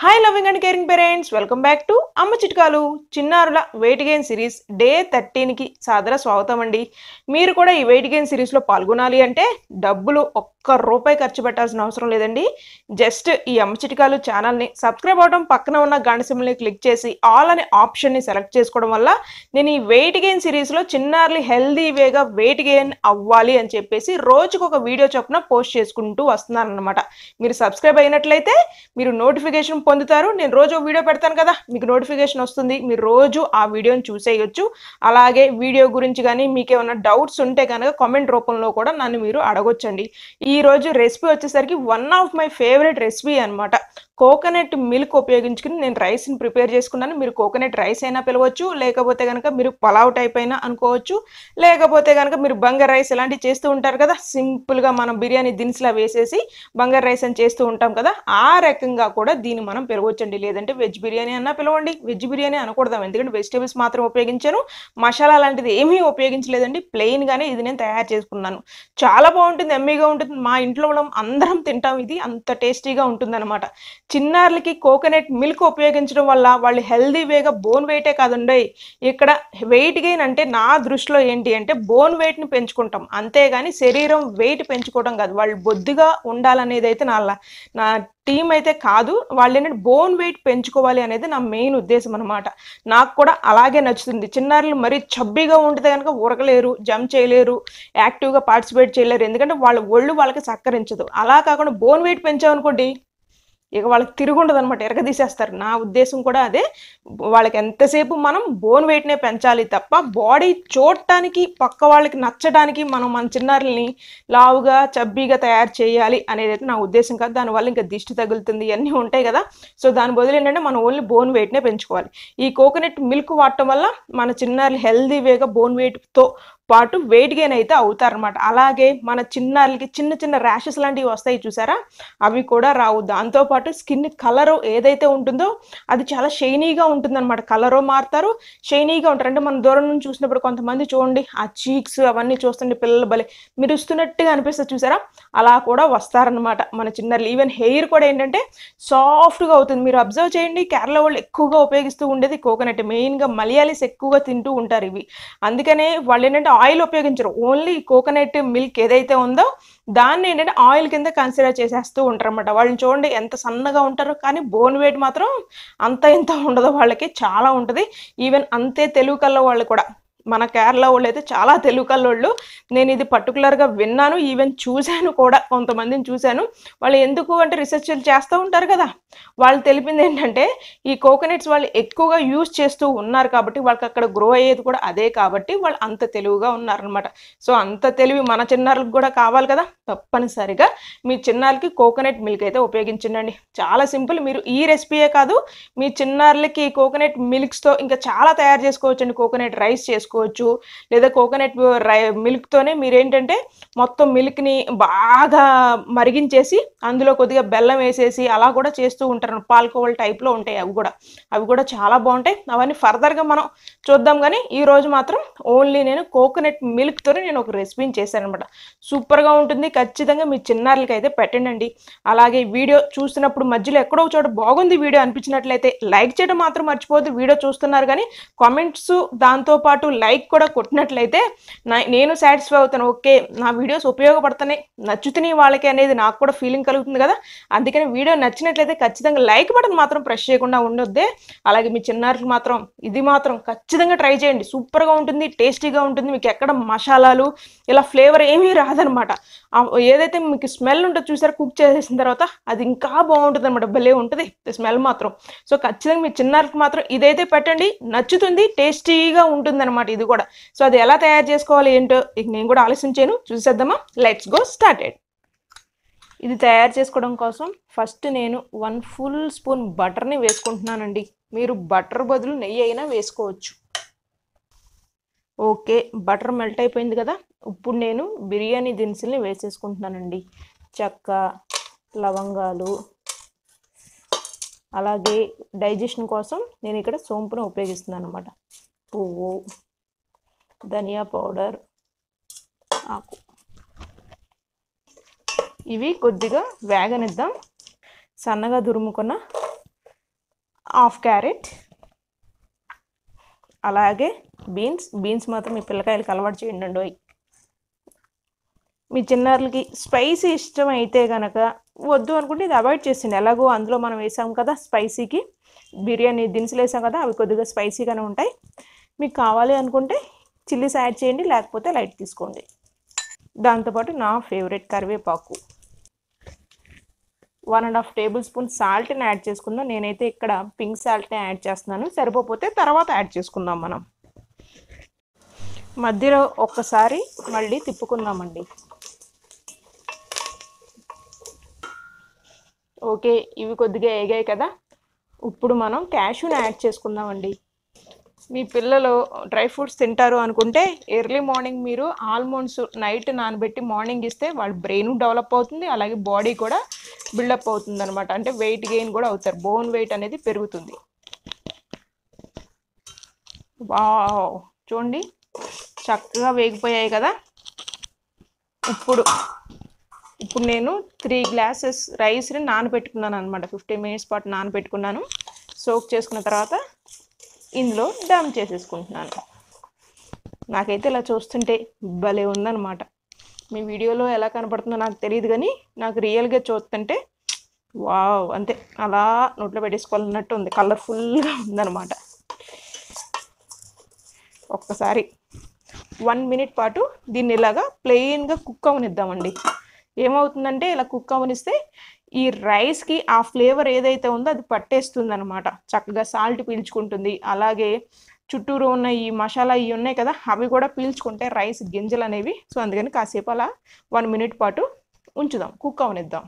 hi loving and caring parents welcome back to అమ్మ చిట్కాలు చిన్నారుల వెయిట్ గెయిన్ సిరీస్ డే థర్టీన్కి సాదర స్వాగతం అండి మీరు కూడా ఈ వెయిట్ గెయిన్ సిరీస్లో పాల్గొనాలి అంటే డబ్బులు ఒక్క రూపాయి ఖర్చు పెట్టాల్సిన అవసరం లేదండి జస్ట్ ఈ అమ్మ చిట్కాలు ఛానల్ని సబ్స్క్రైబ్ అవ్వడం పక్కన ఉన్న గంట క్లిక్ చేసి ఆల్ అనే ఆప్షన్ని సెలెక్ట్ చేసుకోవడం వల్ల నేను ఈ వెయిట్ గెయిన్ సిరీస్లో చిన్నారులు హెల్దీ వేగా వెయిట్ గెయిన్ అవ్వాలి అని చెప్పేసి రోజుకు ఒక వీడియో చొప్పున పోస్ట్ చేసుకుంటూ వస్తున్నారనమాట మీరు సబ్స్క్రైబ్ అయినట్లయితే మీరు నోటిఫికేషన్ పొందుతారు నేను రోజు వీడియో పెడతాను కదా మీకు నోటిఫికేషన్ వస్తుంది మీరు రోజు ఆ వీడియోని చూసేయచ్చు అలాగే వీడియో గురించి కానీ మీకు ఏమైనా డౌట్స్ ఉంటే కనుక కామెంట్ రూపంలో కూడా నన్ను మీరు అడగొచ్చండి ఈరోజు రెసిపీ వచ్చేసరికి one of my favourite recipe అనమాట కోకోనట్ మిల్క్ ఉపయోగించుకుని నేను రైస్ని ప్రిపేర్ చేసుకున్నాను మీరు కోకోనట్ రైస్ అయినా పిలవచ్చు లేకపోతే కనుక మీరు పలావ్ టైప్ అయినా అనుకోవచ్చు లేకపోతే కనుక మీరు బంగారు రైస్ ఇలాంటివి చేస్తూ ఉంటారు కదా సింపుల్గా మనం బిర్యానీ దినుసులా వేసేసి బంగారు రైస్ అని చేస్తూ ఉంటాం కదా ఆ రకంగా కూడా దీన్ని మనం పిలవచ్చండి లేదంటే వెజ్ బిర్యానీ అన్నా పిలవండి వెజ్ బిర్యానీ అనకూడదాం ఎందుకంటే వెజిటేబుల్స్ మాత్రం ఉపయోగించాను మసాలా లాంటిది ఏమీ ఉపయోగించలేదండి ప్లెయిన్గానే ఇది నేను తయారు చేసుకున్నాను చాలా బాగుంటుంది ఎమ్మీగా ఉంటుంది మా ఇంట్లో మనం అందరం తింటాం ఇది అంత టేస్టీగా ఉంటుంది చిన్నారులకి కోకోనట్ మిల్క్ ఉపయోగించడం వల్ల వాళ్ళు హెల్దీ వేగా బోన్ వెయిటే కాదుండే ఇక్కడ వెయిట్ గెయిన్ అంటే నా దృష్టిలో ఏంటి అంటే బోన్ వెయిట్ని పెంచుకుంటాం అంతేగాని శరీరం వెయిట్ పెంచుకోవడం కాదు వాళ్ళు బొద్దుగా ఉండాలనేది అయితే నా నా టీం అయితే కాదు వాళ్ళు ఏంటంటే బోన్ వెయిట్ పెంచుకోవాలి అనేది నా మెయిన్ ఉద్దేశం అనమాట నాకు కూడా అలాగే నచ్చుతుంది చిన్నారులు మరీ చబ్బీగా ఉంటే కనుక ఉరకలేరు జంప్ చేయలేరు యాక్టివ్గా పార్టిసిపేట్ చేయలేరు ఎందుకంటే వాళ్ళ ఒళ్ళు వాళ్ళకి సహకరించదు అలా కాకుండా బోన్ వెయిట్ పెంచామనుకోండి ఇక వాళ్ళకి ఉండదు అనమాట ఎరగదీసేస్తారు నా ఉద్దేశం కూడా అదే వాళ్ళకి ఎంతసేపు మనం బోన్ వెయిట్నే పెంచాలి తప్ప బాడీ చూడటానికి పక్క వాళ్ళకి నచ్చడానికి మనం మన చిన్నారుల్ని లావుగా చబ్బీగా తయారు చేయాలి అనేది అయితే నా ఉద్దేశం కాదు దానివల్ల ఇంకా దిష్టి తగులుతుంది ఇవన్నీ ఉంటాయి కదా సో దాని బదులు ఏంటంటే మనం ఓన్లీ బోన్ వెయిట్నే పెంచుకోవాలి ఈ కోకోనట్ మిల్క్ వాడటం వల్ల మన చిన్నారులు హెల్దీ వేగా బోన్ వెయిట్తో పాటు వెయిట్ గెయిన్ అయితే అవుతారనమాట అలాగే మన చిన్నారికి చిన్న చిన్న ర్యాషెస్ లాంటివి వస్తాయి చూసారా అవి కూడా రావు దాంతోపాటు స్కిన్ కలరు ఏదైతే ఉంటుందో అది చాలా షైనీగా ఉంటుందన్నమాట కలరు మారుతారు షైనీగా ఉంటారు అంటే మనం దూరం నుంచి చూసినప్పుడు కొంతమంది చూడండి ఆ చీక్స్ అవన్నీ చూస్తుండే పిల్లల భలే మెరుస్తున్నట్టుగా అనిపిస్తుంది చూసారా అలా కూడా వస్తారనమాట మన చిన్నారులు ఈవెన్ హెయిర్ కూడా ఏంటంటే సాఫ్ట్గా అవుతుంది మీరు అబ్జర్వ్ చేయండి కేరళ వాళ్ళు ఎక్కువగా ఉపయోగిస్తూ ఉండేది కోకోనట్ మెయిన్గా మలయాలీస్ ఎక్కువగా తింటూ ఉంటారు ఇవి అందుకనే వాళ్ళు ఏంటంటే ఆయిల్ ఉపయోగించరు ఓన్లీ కోకోనట్ మిల్క్ ఏదైతే ఉందో దాన్ని ఏంటంటే ఆయిల్ కింద కన్సిడర్ చేసేస్తూ ఉంటారు అనమాట వాళ్ళని చూడండి ఎంత సన్నగా ఉంటారో కానీ బోన్ వెయిట్ మాత్రం అంత ఇంత ఉండదు వాళ్ళకి చాలా ఉంటుంది ఈవెన్ అంతే తెలుగు కళ్ళ వాళ్ళు కూడా మన కేరళ వాళ్ళు అయితే చాలా తెలుగు కళ్ళోళ్ళు నేను ఇది పర్టికులర్గా విన్నాను ఈవెన్ చూశాను కూడా కొంతమందిని చూశాను వాళ్ళు ఎందుకు అంటే రీసెర్చ్లు చేస్తూ ఉంటారు కదా వాళ్ళు తెలిపింది ఏంటంటే ఈ కోకోనట్స్ వాళ్ళు ఎక్కువగా యూజ్ చేస్తూ ఉన్నారు కాబట్టి వాళ్ళకి అక్కడ గ్రో అయ్యేది కూడా అదే కాబట్టి వాళ్ళు అంత తెలివిగా ఉన్నారనమాట సో అంత తెలివి మన చిన్నారులకు కూడా కావాలి కదా తప్పనిసరిగా మీ చిన్నారులకి కోకోనట్ మిల్క్ అయితే ఉపయోగించండి చాలా సింపుల్ మీరు ఈ రెసిపీయే కాదు మీ చిన్నారులకి కోకోనట్ మిల్క్స్తో ఇంకా చాలా తయారు చేసుకోవచ్చండి కోకోనట్ రైస్ చేసుకో తీసుకోవచ్చు లేదా కోకోనట్ మిల్క్తోనే uh, మీరేంటంటే మొత్తం మిల్క్ని బాగా మరిగించేసి అందులో కొద్దిగా బెల్లం వేసేసి అలా కూడా చేస్తూ ఉంటారు పాల్కోవల్ టైప్లో ఉంటాయి అవి కూడా అవి కూడా చాలా బాగుంటాయి అవన్నీ ఫర్దర్గా మనం చూద్దాం కానీ ఈరోజు మాత్రం ఓన్లీ నేను కోకోనట్ మిల్క్తోనే నేను ఒక రెసిపీని చేశాను అనమాట సూపర్గా ఉంటుంది ఖచ్చితంగా మీ చిన్నారులకి అయితే పెట్టండి అలాగే వీడియో చూసినప్పుడు మధ్యలో ఎక్కడో చోట బాగుంది వీడియో అనిపించినట్లయితే లైక్ చేయడం మాత్రం మర్చిపోదు వీడియో చూస్తున్నారు కానీ కామెంట్స్ దాంతోపాటు లైక్ లైక్ కూడా కొట్టినట్లయితే నేను సాటిస్ఫై అవుతాను ఓకే నా వీడియోస్ ఉపయోగపడుతున్నాయి నచ్చుతున్నాయి వాళ్ళకి అనేది నాకు కూడా ఫీలింగ్ కలుగుతుంది కదా అందుకని వీడియో నచ్చినట్లయితే ఖచ్చితంగా లైక్ బటన్ మాత్రం ప్రెస్ చేయకుండా ఉండొద్దే అలాగే మీ చిన్నారులు మాత్రం ఇది మాత్రం ఖచ్చితంగా ట్రై చేయండి సూపర్గా ఉంటుంది టేస్టీగా ఉంటుంది మీకు ఎక్కడ మసాలాలు ఇలా ఫ్లేవర్ ఏమీ రాదనమాట ఏదైతే మీకు స్మెల్ ఉంటుందో చూసారో కుక్ చేసేసిన తర్వాత అది ఇంకా బాగుంటుంది అనమాట భలే ఉంటుంది స్మెల్ మాత్రం సో ఖచ్చితంగా మీ చిన్నారులకు మాత్రం ఇదైతే పెట్టండి నచ్చుతుంది టేస్టీగా ఉంటుంది అనమాట అనమాట ఇది కూడా సో అది ఎలా తయారు చేసుకోవాలి ఏంటో ఇక నేను కూడా ఆలోచించాను చూసేద్దామా లెట్స్ గో స్టార్టెడ్ ఇది తయారు చేసుకోవడం కోసం ఫస్ట్ నేను వన్ ఫుల్ స్పూన్ బటర్ని వేసుకుంటున్నానండి మీరు బటర్ బదులు నెయ్యి అయినా వేసుకోవచ్చు ఓకే బటర్ మెల్ట్ అయిపోయింది కదా ఇప్పుడు నేను బిర్యానీ దినుసుల్ని వేసేసుకుంటున్నానండి చెక్క లవంగాలు అలాగే డైజెషన్ కోసం నేను ఇక్కడ సోంపును ఉపయోగిస్తున్నాను అనమాట పువ్వు ధనియా పౌడర్ ఆకు ఇవి కొద్దిగా వేగనిద్దాం సన్నగా దురుముకున్న హాఫ్ క్యారెట్ అలాగే బీన్స్ బీన్స్ మాత్రం మీ పిల్లకాయలకి అలవాటు చేయండి మీ చిన్నారులకి స్పైసీ ఇష్టం అయితే కనుక వద్దు అనుకుంటే ఇది అవాయిడ్ చేసింది ఎలాగో అందులో మనం వేసాం కదా స్పైసీకి బిర్యానీ దినుసులు వేసాం కదా అవి కొద్దిగా స్పైసీగానే ఉంటాయి మీకు కావాలి అనుకుంటే చిల్లీస్ యాడ్ చేయండి లేకపోతే లైట్ తీసుకోండి దాంతోపాటు నా ఫేవరెట్ కరివేపాకు one and half tablespoon సాల్ట్ని యాడ్ చేసుకుందాం నేనైతే ఇక్కడ పింక్ సాల్ట్ని యాడ్ చేస్తున్నాను సరిపోతే తర్వాత యాడ్ చేసుకుందాం మనం మధ్యలో ఒక్కసారి మళ్ళీ తిప్పుకుందామండి ఓకే ఇవి కొద్దిగా ఏగాయి కదా ఇప్పుడు మనం క్యాష్యూని యాడ్ చేసుకుందామండి మీ పిల్లలు డ్రై ఫ్రూట్స్ తింటారు అనుకుంటే ఎర్లీ మార్నింగ్ మీరు ఆల్మండ్స్ నైట్ నానబెట్టి మార్నింగ్ ఇస్తే వాళ్ళ బ్రెయిన్ డెవలప్ అవుతుంది అలాగే బాడీ కూడా బిల్డప్ అవుతుంది అనమాట అంటే వెయిట్ గెయిన్ కూడా అవుతారు బోన్ వెయిట్ అనేది పెరుగుతుంది వా చూడండి చక్కగా వేగిపోయాయి కదా ఇప్పుడు ఇప్పుడు నేను త్రీ గ్లాసెస్ రైస్ని నానబెట్టుకున్నాను అనమాట ఫిఫ్టీన్ మినిట్స్ పాటు నానబెట్టుకున్నాను సోక్ చేసుకున్న తర్వాత ఇందులో డమ్ చేసేసుకుంటున్నాను నాకైతే ఇలా చూస్తుంటే భలే ఉందనమాట మీ వీడియోలో ఎలా కనపడుతుందో నాకు తెలియదు కానీ నాకు రియల్గా చూస్తుంటే వావ్ అంతే అలా నోట్లో పెట్టేసుకోవాలన్నట్టు ఉంది కలర్ఫుల్గా ఉందనమాట ఒక్కసారి వన్ మినిట్ పాటు దీన్ని ఇలాగా ప్లెయిన్గా కుక్ అవనిద్దామండి ఏమవుతుందంటే ఇలా కుక్ అవనిస్తే ఈ రైస్కి ఆ ఫ్లేవర్ ఏదైతే ఉందో అది పట్టేస్తుంది అనమాట చక్కగా సాల్ట్ పీల్చుకుంటుంది అలాగే చుట్టూరు ఉన్న ఈ మసాలా ఇవి ఉన్నాయి కదా అవి కూడా పీల్చుకుంటే రైస్ గింజలు అనేవి సో అందుకని కాసేపు అలా వన్ మినిట్ పాటు ఉంచుదాం కుక్ అవనిద్దాం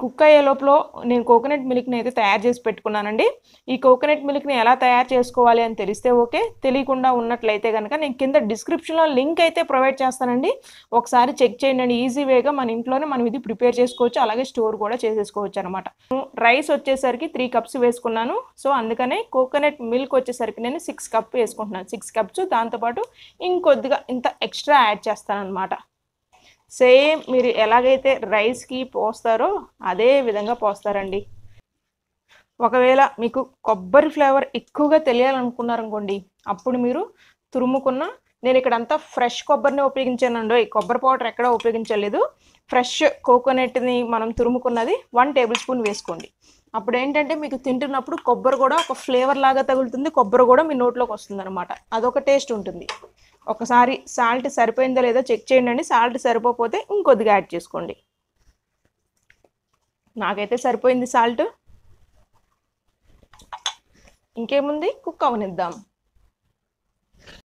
కుక్ అయ్యే లోపల నేను కోకోనట్ మిల్క్ని అయితే తయారు చేసి పెట్టుకున్నానండి ఈ కోకోనట్ మిల్క్ని ఎలా తయారు చేసుకోవాలి అని తెలిస్తే ఓకే తెలియకుండా ఉన్నట్లయితే కనుక నేను కింద డిస్క్రిప్షన్లో లింక్ అయితే ప్రొవైడ్ చేస్తానండి ఒకసారి చెక్ చేయండి ఈజీ వేగా మన ఇంట్లోనే మనం ఇది ప్రిపేర్ చేసుకోవచ్చు అలాగే స్టోర్ కూడా చేసేసుకోవచ్చు అనమాట రైస్ వచ్చేసరికి త్రీ కప్స్ వేసుకున్నాను సో అందుకనే కోకోనట్ మిల్క్ వచ్చేసరికి నేను సిక్స్ కప్ వేసుకుంటున్నాను సిక్స్ కప్స్ దాంతోపాటు ఇంకొద్దిగా ఇంత ఎక్స్ట్రా యాడ్ చేస్తాను అనమాట సేమ్ మీరు ఎలాగైతే రైస్కి పోస్తారో అదే విధంగా పోస్తారండి ఒకవేళ మీకు కొబ్బరి ఫ్లేవర్ ఎక్కువగా తెలియాలనుకున్నారనుకోండి అప్పుడు మీరు తురుముకున్న నేను ఇక్కడంతా ఫ్రెష్ కొబ్బరిని ఉపయోగించానండి కొబ్బరి పౌడర్ ఎక్కడ ఉపయోగించలేదు ఫ్రెష్ కోకోనట్ని మనం తురుముకున్నది వన్ టేబుల్ స్పూన్ వేసుకోండి అప్పుడు ఏంటంటే మీకు తింటున్నప్పుడు కొబ్బరి కూడా ఒక ఫ్లేవర్ లాగా తగులుతుంది కొబ్బరి కూడా మీ నోట్లోకి వస్తుంది అనమాట అదొక టేస్ట్ ఉంటుంది ఒకసారి సాల్ట్ సరిపోయిందో లేదో చెక్ చేయండి సాల్ట్ సరిపోతే ఇంకొద్దిగా యాడ్ చేసుకోండి నాకైతే సరిపోయింది సాల్ట్ ఇంకేముంది కుక్ అవనిద్దాం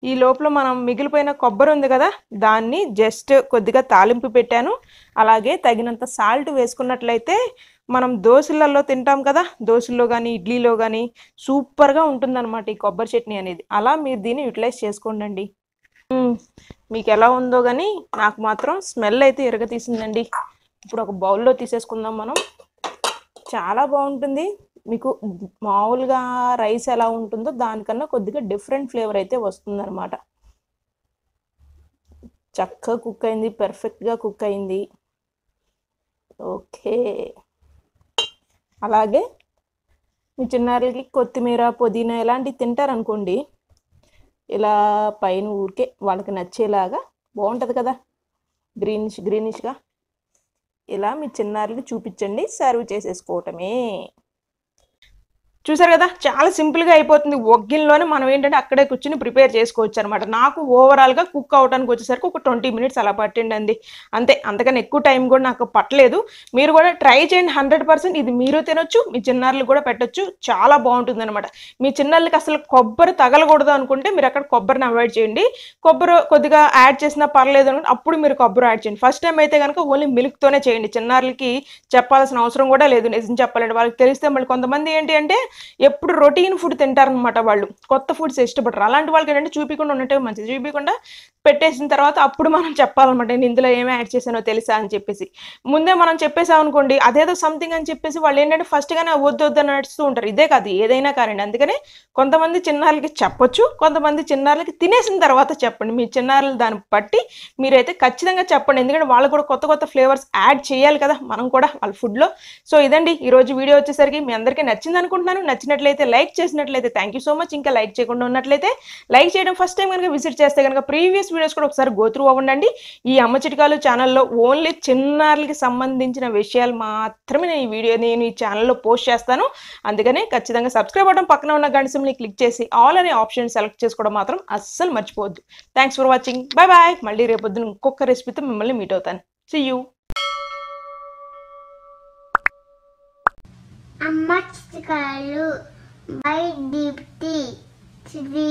ఈ లోపల మనం మిగిలిపోయిన కొబ్బరి ఉంది కదా దాన్ని జస్ట్ కొద్దిగా తాలింపు పెట్టాను అలాగే తగినంత సాల్ట్ వేసుకున్నట్లయితే మనం దోశలలో తింటాం కదా దోశల్లో కానీ ఇడ్లీలో కానీ సూపర్గా ఉంటుందన్నమాట ఈ కొబ్బరి చట్నీ అనేది అలా మీరు దీన్ని యూటిలైజ్ చేసుకోండి మీకు ఎలా ఉందో కానీ నాకు మాత్రం స్మెల్ అయితే ఎరగతీసిందండి ఇప్పుడు ఒక బౌల్లో తీసేసుకుందాం మనం చాలా బాగుంటుంది మీకు మామూలుగా రైస్ ఎలా ఉంటుందో దానికన్నా కొద్దిగా డిఫరెంట్ ఫ్లేవర్ అయితే వస్తుందన్నమాట చక్కగా కుక్ అయింది పర్ఫెక్ట్గా కుక్ అయింది ఓకే అలాగే మీ చిన్నారికి కొత్తిమీర పుదీనా ఇలాంటివి తింటారనుకోండి ఇలా పైన ఊరికే వాళ్ళకి నచ్చేలాగా బాగుంటుంది కదా గ్రీనిష్ గ్రీనిష్గా ఇలా మీ చిన్నారులకి చూపించండి సర్వ్ చేసేసుకోవటమే చూసారు కదా చాలా సింపుల్గా అయిపోతుంది ఒగ్గిన్లోనే మనం ఏంటంటే అక్కడే కూర్చుని ప్రిపేర్ చేసుకోవచ్చు అనమాట నాకు ఓవరాల్గా కుక్ అవడానికి వచ్చేసరికి ఒక ట్వంటీ మినిట్స్ అలా పట్టిండండి అంతే అంతకన్నా ఎక్కువ టైం కూడా నాకు పట్టలేదు మీరు కూడా ట్రై చేయండి హండ్రెడ్ ఇది మీరు తినొచ్చు మీ చిన్నారులు కూడా పెట్టచ్చు చాలా బాగుంటుంది అనమాట మీ చిన్నారులకి అసలు కొబ్బరి తగలకూడదు అనుకుంటే మీరు అక్కడ కొబ్బరిని అవాయిడ్ చేయండి కొబ్బరి కొద్దిగా యాడ్ చేసినా పర్లేదు అనుకుంటే అప్పుడు మీరు కొబ్బరి యాడ్ చేయండి ఫస్ట్ టైం అయితే కనుక ఓన్లీ మిల్క్తోనే చేయండి చిన్నారులకి చెప్పాల్సిన అవసరం కూడా లేదు నిజం చెప్పాలంటే వాళ్ళకి తెలిస్తే మళ్ళీ కొంతమంది ఏంటి అంటే ఎప్పుడు రొటీన్ ఫుడ్ తింటారనమాట వాళ్ళు కొత్త ఫుడ్స్ ఇష్టపడరు అలాంటి వాళ్ళకి ఏంటంటే చూపించకుండా ఉండటం మంచిది చూపించకుండా పెట్టేసిన తర్వాత అప్పుడు మనం చెప్పాలన్నమాట నేను ఇందులో ఏమి యాడ్ చేశానో తెలుసా అని చెప్పేసి ముందే మనం చెప్పేసాం అనుకోండి అదేదో సంథింగ్ అని చెప్పేసి వాళ్ళు ఏంటంటే ఫస్ట్గానే వద్దు వద్దు అని నడుస్తూ ఉంటారు ఇదే కాదు ఏదైనా కానండి అందుకని కొంతమంది చిన్నారులకి చెప్పొచ్చు కొంతమంది చిన్నారులకి తినేసిన తర్వాత చెప్పండి మీ చిన్నారులు దాన్ని బట్టి మీరైతే ఖచ్చితంగా చెప్పండి ఎందుకంటే వాళ్ళు కూడా కొత్త కొత్త ఫ్లేవర్స్ యాడ్ చేయాలి కదా మనం కూడా వాళ్ళ ఫుడ్లో సో ఇదండి ఈరోజు వీడియో వచ్చేసరికి మీ అందరికీ నచ్చింది అనుకుంటున్నాను నచ్చినట్లయితే లైక్ చేసినట్లయితే థ్యాంక్ యూ సో మచ్ ఇంకా లైక్ చేయకుండా ఉన్నట్లయితే లైక్ చేయడం ఫస్ట్ టైం కనుక విజిట్ చేస్తే కనుక ప్రీవియస్ వీడియోస్ కూడా ఒకసారి గోత్రూ అవ్వండి ఈ అమ్మ చిటికాలు ఛానల్లో ఓన్లీ చిన్నారులకి సంబంధించిన విషయాలు మాత్రమే నేను ఈ వీడియో నేను ఈ ఛానల్లో పోస్ట్ చేస్తాను అందుకనే ఖచ్చితంగా సబ్స్క్రైబ్ అవ్వడం పక్కన ఉన్న గణసింని క్లిక్ చేసి ఆల్ అనే ఆప్షన్ సెలెక్ట్ చేసుకోవడం మాత్రం అస్సలు మర్చిపోవద్దు thanks for watching bye bye మళ్ళీ రేపొద్దున ఇంకొక రెసిపీతో మిమ్మల్ని మీట్ అవుతాను సి యూ అమ్మ చిత్రకాయలు బై దీప్తి శ్రీ